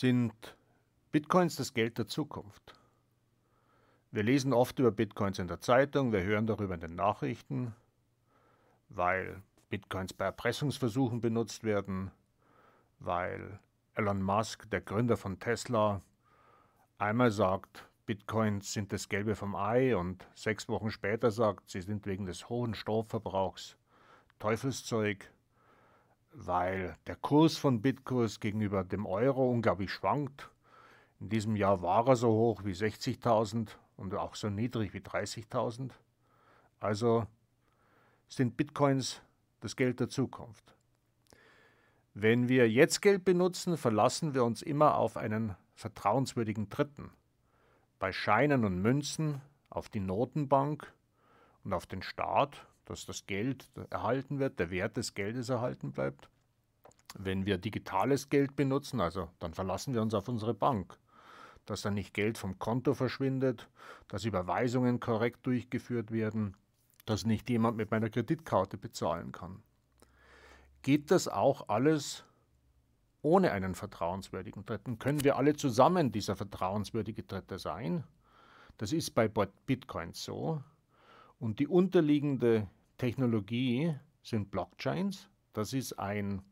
Sind Bitcoins das Geld der Zukunft? Wir lesen oft über Bitcoins in der Zeitung, wir hören darüber in den Nachrichten, weil Bitcoins bei Erpressungsversuchen benutzt werden, weil Elon Musk, der Gründer von Tesla, einmal sagt, Bitcoins sind das Gelbe vom Ei und sechs Wochen später sagt, sie sind wegen des hohen Stromverbrauchs Teufelszeug weil der Kurs von Bitcoins gegenüber dem Euro unglaublich schwankt. In diesem Jahr war er so hoch wie 60.000 und auch so niedrig wie 30.000. Also sind Bitcoins das Geld der Zukunft. Wenn wir jetzt Geld benutzen, verlassen wir uns immer auf einen vertrauenswürdigen Dritten. Bei Scheinen und Münzen auf die Notenbank und auf den Staat dass das Geld erhalten wird, der Wert des Geldes erhalten bleibt. Wenn wir digitales Geld benutzen, also dann verlassen wir uns auf unsere Bank, dass dann nicht Geld vom Konto verschwindet, dass Überweisungen korrekt durchgeführt werden, dass nicht jemand mit meiner Kreditkarte bezahlen kann. Geht das auch alles ohne einen vertrauenswürdigen Dritten? Können wir alle zusammen dieser vertrauenswürdige Dritte sein? Das ist bei Bitcoins so. Und die unterliegende Technologie sind Blockchains. Das ist ein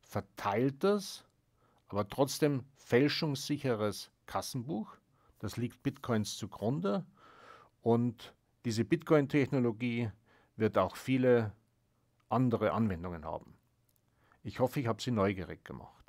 verteiltes, aber trotzdem fälschungssicheres Kassenbuch. Das liegt Bitcoins zugrunde. Und diese Bitcoin-Technologie wird auch viele andere Anwendungen haben. Ich hoffe, ich habe Sie neugierig gemacht.